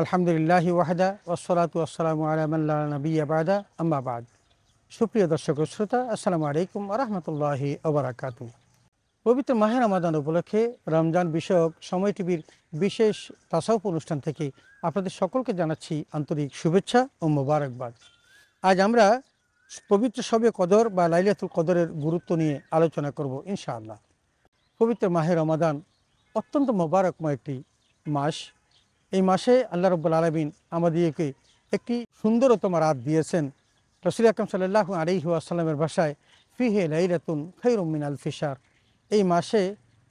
আলহামদুলিল্লাহি ওয়াহাদা ওসলাত ওসালাম আলামাল্লা নবী আবাদা আম্মাবাদ সুপ্রিয় দর্শক শ্রোতা আসসালামু আলাইকুম আরহামতুল্লাহি আবরাকাতু পবিত্র মাহের আমাদান উপলক্ষে রমজান বিষয়ক সময় টিভির বিশেষ তাসাউপ অনুষ্ঠান থেকে আপনাদের সকলকে জানাচ্ছি আন্তরিক শুভেচ্ছা ও মোবারকবাদ আজ আমরা পবিত্র সবে কদর বা লাইলাতুল কদরের গুরুত্ব নিয়ে আলোচনা করব ইনশাআল্লাহ পবিত্র মাহের রমাদান অত্যন্ত মোবারকময় একটি মাস এই মাসে আল্লাহ রব্বুল আলমিন আমাদেরকে একটি সুন্দরতম রাত দিয়েছেন রসুল আকরম সাল্লাহ আলিহাসাল্লামের ভাষায় ফিহে লাইরাতুন খৈরমিন আল ফিসার এই মাসে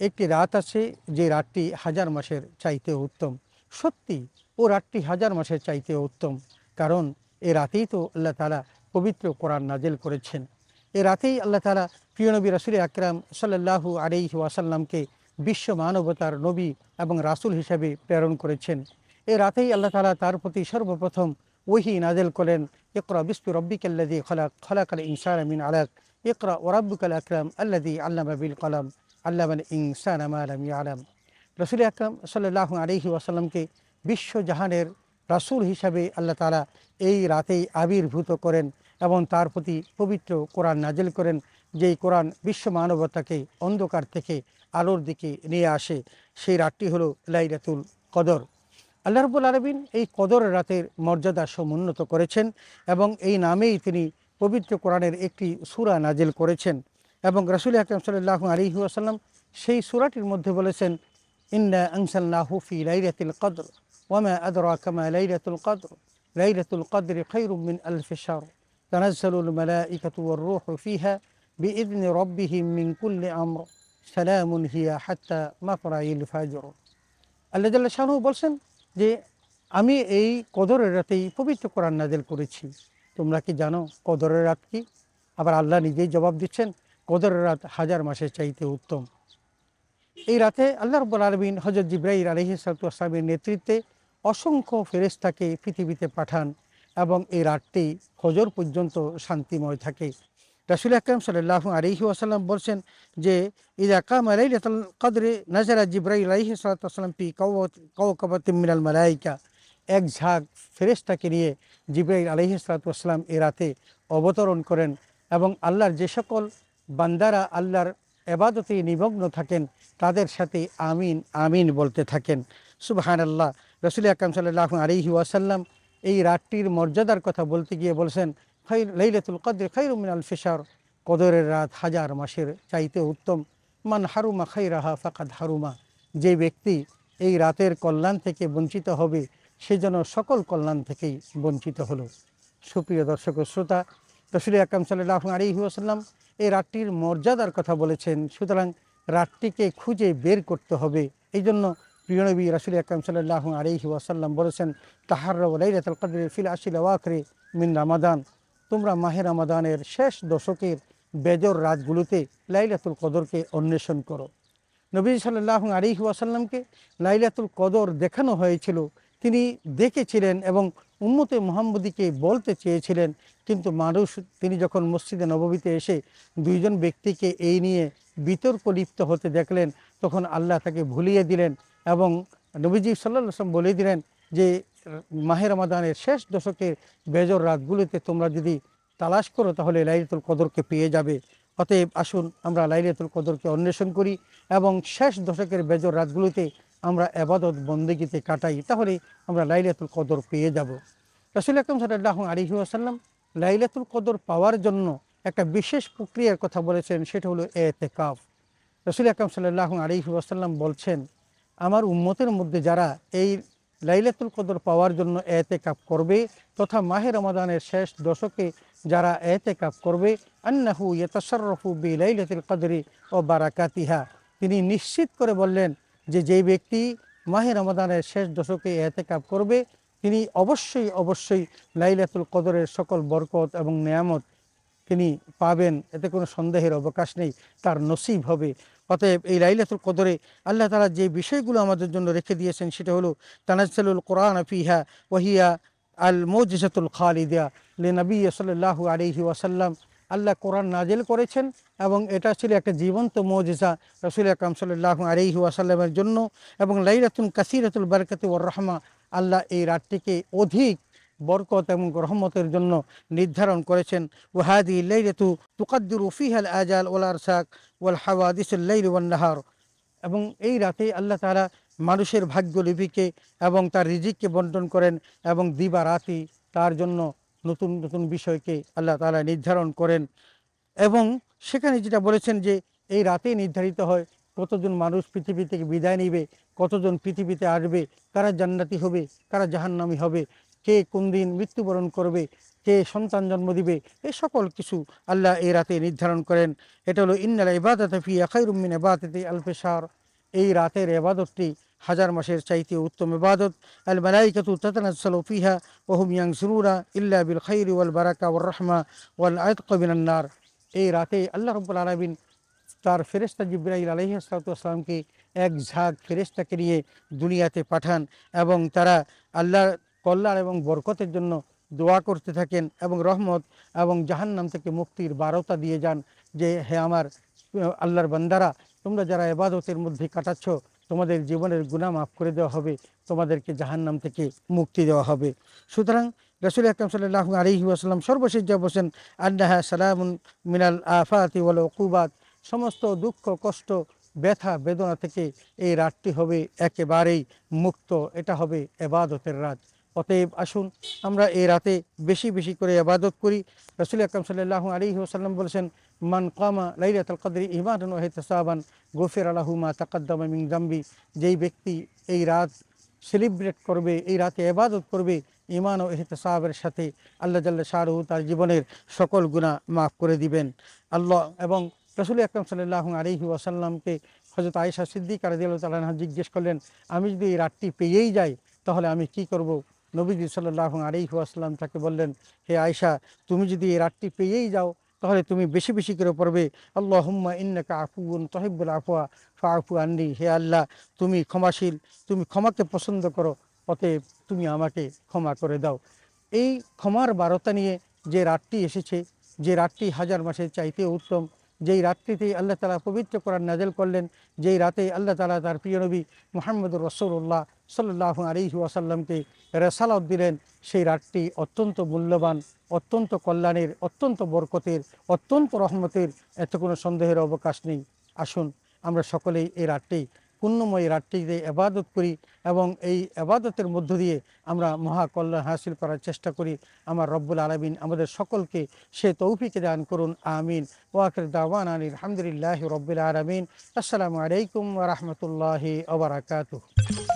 একটি রাত আছে যে রাতটি হাজার মাসের চাইতে উত্তম সত্যি ও রাতটি হাজার মাসের চাইতে উত্তম কারণ এ রাতেই তো আল্লাহ তালা পবিত্র কোরআন নাজেল করেছেন এ রাতেই আল্লাহ তালা প্রিয়নবী রসুল আকরাম সাল্লাহু আলি ওয়াসাল্লামকে বিশ্ব মানবতার নবী এবং রাসুল হিসাবে প্রেরণ করেছেন এ রাতেই আল্লাহ তালা তার প্রতি সর্বপ্রথম ওহি নাজেল করেন একরা রব্বিক বিস্পি রব্বিকাল্লাদি খলাক খলাক আল ইনসান আমিন আলাক একরা ইকরা আল আকরাম আল্লাদি আল্লাহ বিল কলাম আল্লামান ইনসান ই আলাম রসুল আকরাম সাল্লাহ আলহি ওয়াসাল্লামকে বিশ্বজাহানের রাসুল হিসাবে আল্লাহ তালা এই রাতেই আবির্ভূত করেন এবং তার প্রতি পবিত্র কোরআন নাজেল করেন যেই কোরআন বিশ্ব মানবতাকে অন্ধকার থেকে আলোর দিকে নিয়ে আসে সেই রাতটি হলো লাইরাতুল কদর আল্লাহ রবুল আলবিন এই কদর রাতের মর্যাদা সমুন্নত করেছেন এবং এই নামেই তিনি পবিত্র কোরআনের একটি সুরা নাজিল করেছেন এবং রাসুল আকরম সাল্লাহ আলিহু আসাল্লাম সেই সুরাটির মধ্যে বলেছেন ইন্না আনসাল্লাহুফি লাইরাতুল কদর ওয়ামা আদরা কামা লাইরাতুল কদর লাইরাতুল কদর খৈরুমিন আলফিসার তনাজ্জালুল মালাইকাতু ওয়ার রূহু ফিহা বিইদন রব্বিহিম মিন কুল্লি আমর সালামুন হিয়া হাত্তা মাকরাইল ফাজর আল্লাহ জাল্লা শাহু বলছেন যে আমি এই কদরের রাতেই পবিত্র কোরআন নাজেল করেছি তোমরা কি জানো কদরের রাত কি আবার আল্লাহ নিজেই জবাব দিচ্ছেন কদরের রাত হাজার মাসের চাইতে উত্তম এই রাতে আল্লাহ রব্বুল আলমিন হজরত জিব্রাহির আলহিসামের নেতৃত্বে অসংখ্য ফেরেস্তাকে পৃথিবীতে পাঠান এবং এই রাতটি হজর পর্যন্ত শান্তিময় থাকে রাসুল আকরম সাল্লাহ আলহি আসাল্লাম বলছেন যে ইদা কাম আলাই কদরে নাজারা জিব্রাই আলহি সাল্লাম পি কৌ কবত মিনাল মালাইকা এক ঝাঁক ফেরেস্তাকে নিয়ে জিব্রাইল আলহি সালাতাম এ রাতে অবতরণ করেন এবং আল্লাহর যে সকল বান্দারা আল্লাহর এবাদতে নিমগ্ন থাকেন তাদের সাথে আমিন আমিন বলতে থাকেন সুবাহান আল্লাহ রসুল আকরম সাল্লাহ আলহি আসাল্লাম এই রাতটির মর্যাদার কথা বলতে গিয়ে বলছেন খাই লাইলাতুল কদরে খাই রুমিনাল ফেসার কদরের রাত হাজার মাসের চাইতে উত্তম মান হারুমা খাই রাহা ফাকাদ হারুমা যে ব্যক্তি এই রাতের কল্যাণ থেকে বঞ্চিত হবে সে যেন সকল কল্যাণ থেকেই বঞ্চিত হলো সুপ্রিয় দর্শক শ্রোতা রসুল আকরাম সাল্লাহ আলিহাসাল্লাম এই রাতটির মর্যাদার কথা বলেছেন সুতরাং রাতটিকে খুঁজে বের করতে হবে এই জন্য প্রিয়নবী রাসুল আকরাম সাল্লাহ আলিহি ওয়াসাল্লাম বলেছেন তাহার রাইলাতুল কদর ফিল আশিল ওয়াকরে মিন রামাদান তোমরা মাহের আমাদানের শেষ দশকের বেজর রাতগুলোতে লাইলাতুল কদরকে অন্বেষণ করো নবী সাল্লাহ আলিহি আসাল্লামকে লাইলাতুল কদর দেখানো হয়েছিল তিনি দেখেছিলেন এবং উম্মতে মোহাম্মদীকে বলতে চেয়েছিলেন কিন্তু মানুষ তিনি যখন মসজিদে নববীতে এসে দুইজন ব্যক্তিকে এই নিয়ে বিতর্ক লিপ্ত হতে দেখলেন তখন আল্লাহ তাকে ভুলিয়ে দিলেন এবং নবীজি সাল্লাহ বলে দিলেন যে মাহের রমাদানের শেষ দশকের বেজর রাতগুলিতে তোমরা যদি তালাশ করো তাহলে লাইলাতুল কদরকে পেয়ে যাবে অতএব আসুন আমরা লাইলেতুল কদরকে অন্বেষণ করি এবং শেষ দশকের বেজর রাতগুলিতে আমরা আবাদত বন্দেগিতে কাটাই তাহলে আমরা লাইলাতুল কদর পেয়ে যাব রসুল আকরম সাল্লাহ আলিহি আসাল্লাম লাইলেতুল কদর পাওয়ার জন্য একটা বিশেষ প্রক্রিয়ার কথা বলেছেন সেটা হলো কাফ রসুল আকরম সাল্লাহ আলিহি আসাল্লাম বলছেন আমার উম্মতের মধ্যে যারা এই লাইলাতুল কদর পাওয়ার জন্য এতে কাপ করবে তথা মাহে রমাদানের শেষ দশকে যারা এতে কাপ করবে আন্নাহু ইয়তাসরফু বি লাইলাতুল কদরি ও বারাকাতিহা তিনি নিশ্চিত করে বললেন যে যেই ব্যক্তি মাহে রমাদানের শেষ দশকে এতে কাপ করবে তিনি অবশ্যই অবশ্যই লাইলাতুল কদরের সকল বরকত এবং নিয়ামত তিনি পাবেন এতে কোনো সন্দেহের অবকাশ নেই তার নসিব হবে অতএব এই লাইলাতুল কদরে আল্লাহ তালা যে বিষয়গুলো আমাদের জন্য রেখে দিয়েছেন সেটা হলো তানাজ্জালুল কোরআন আফিহা ওহিয়া আল মৌজিজাতুল খালিদিয়া লে নবী সাল্লাহ আলিহি ওয়াসাল্লাম আল্লাহ কোরআন নাজেল করেছেন এবং এটা ছিল একটা জীবন্ত মৌজিজা রসুল আকরাম সাল্লাহ আলিহি ওয়াসাল্লামের জন্য এবং লাইলাতুল কাসিরাতুল বারকাত ওর রহমা আল্লাহ এই রাতটিকে অধিক বরকত এবং রহমতের জন্য নির্ধারণ করেছেন ওয়াহাদি লেইরেতু তুকাদ্দুর ফিহাল আজাল ওল আরসাক ওয়াল হাওয়া হাওয়াদিসুল্লাইল ওয়ান্নাহার এবং এই রাতে আল্লাহ তারা মানুষের ভাগ্যলিপিকে এবং তার রিজিককে বন্টন করেন এবং দিবা রাতি তার জন্য নতুন নতুন বিষয়কে আল্লাহ তালা নির্ধারণ করেন এবং সেখানে যেটা বলেছেন যে এই রাতেই নির্ধারিত হয় কতজন মানুষ পৃথিবী থেকে বিদায় নিবে কতজন পৃথিবীতে আসবে কারা জান্নাতি হবে কারা জাহান্নামি হবে কে কোন দিন মৃত্যুবরণ করবে কে সন্তান জন্ম দিবে এ সকল কিছু আল্লাহ এই রাতে নির্ধারণ করেন এটা হলো ইন্নালা ইবাদতে ফি আখাইরুমিন এবাদতে আলফেসার এই রাতের এবাদতটি হাজার মাসের চাইতে উত্তম ইবাদত আল মালাইকাতু তাতানাজ্জালু ফিহা ওয়া হুম ইয়ানজুরুনা ইল্লা বিল খাইরি ওয়াল বারাকা ওয়ার রাহমা ওয়াল আতক মিনান নার এই রাতে আল্লাহ রাব্বুল আলামিন তার ফেরেস্তা জিব্রাইল আলহিসালামকে এক ঝাঁক ফেরেশতাকে নিয়ে দুনিয়াতে পাঠান এবং তারা আল্লাহ কল্যাণ এবং বরকতের জন্য দোয়া করতে থাকেন এবং রহমত এবং জাহান্নাম থেকে মুক্তির বারতা দিয়ে যান যে হে আমার আল্লাহর বান্দারা তোমরা যারা এবাদতের মধ্যে কাটাচ্ছ তোমাদের জীবনের গুণা মাফ করে দেওয়া হবে তোমাদেরকে জাহান্নাম থেকে মুক্তি দেওয়া হবে সুতরাং রসুল আকরম সাল্লাহ আলহি আসলাম সর্বশেষ যা বসেন আন্নাহা সালাম মিনাল আফাতি ওয়াল অকুবাদ সমস্ত দুঃখ কষ্ট ব্যথা বেদনা থেকে এই রাতটি হবে একেবারেই মুক্ত এটা হবে এবাদতের রাত অতএব আসুন আমরা এই রাতে বেশি বেশি করে আবাদত করি রসুল আকরম সাল্লাহ আলী ওসাল্লাম বলেছেন মান কামা লাইরাতাল কদরি ইমান ওহেতাবান গোফের আলাহুমা তাকাদ্দামা মিং জাম্বি যেই ব্যক্তি এই রাত সেলিব্রেট করবে এই রাতে আবাদত করবে ইমান ও সাহাবের সাথে আল্লাহ জাল্লা শাহরু তার জীবনের সকল গুণা মাফ করে দিবেন আল্লাহ এবং রসুল আকরম সাল্লাহ আলহি ওয়াসাল্লামকে হজরত আয়েশা সিদ্দিক আরদিয়াল তালাহা জিজ্ঞেস করলেন আমি যদি এই রাতটি পেয়েই যাই তাহলে আমি কি করব নবীজি সাল্লাহ আলিহাসাল্লাম তাকে বললেন হে আয়সা তুমি যদি এই রাতটি পেয়েই যাও তাহলে তুমি বেশি বেশি করে পড়বে আল্লাহম্মা ইন্নাকা আফুন তহিবুল আফুয়া ফা আফু আন্নি হে আল্লাহ তুমি ক্ষমাশীল তুমি ক্ষমাকে পছন্দ করো অতএব তুমি আমাকে ক্ষমা করে দাও এই ক্ষমার বারতা নিয়ে যে রাতটি এসেছে যে রাতটি হাজার মাসের চাইতে উত্তম যেই রাত্রিতেই আল্লাহ তালা পবিত্র কোরআন নাজেল করলেন যেই রাতে আল্লাহ তালা তার প্রিয় নবী মোহাম্মদুর রসুল্লাহ সাল্লাহ আলিহি আসাল্লামকে রেসালত দিলেন সেই রাতটি অত্যন্ত মূল্যবান অত্যন্ত কল্যাণের অত্যন্ত বরকতের অত্যন্ত রহমতের এত কোনো সন্দেহের অবকাশ নেই আসুন আমরা সকলেই এই রাতটি পুণ্যময় রাতটিতে এবাদত করি এবং এই এবাদতের মধ্য দিয়ে আমরা মহাকল্যাণ হাসিল করার চেষ্টা করি আমার রব্বুল আলমিন আমাদের সকলকে সে তৌফিকে দান করুন আমিন ওয়াকের দাওয়ান আলী আলহামদুলিল্লাহ রব্বুল আলমিন আসসালামু আলাইকুম রহমতুল্লাহি আবরাকাতু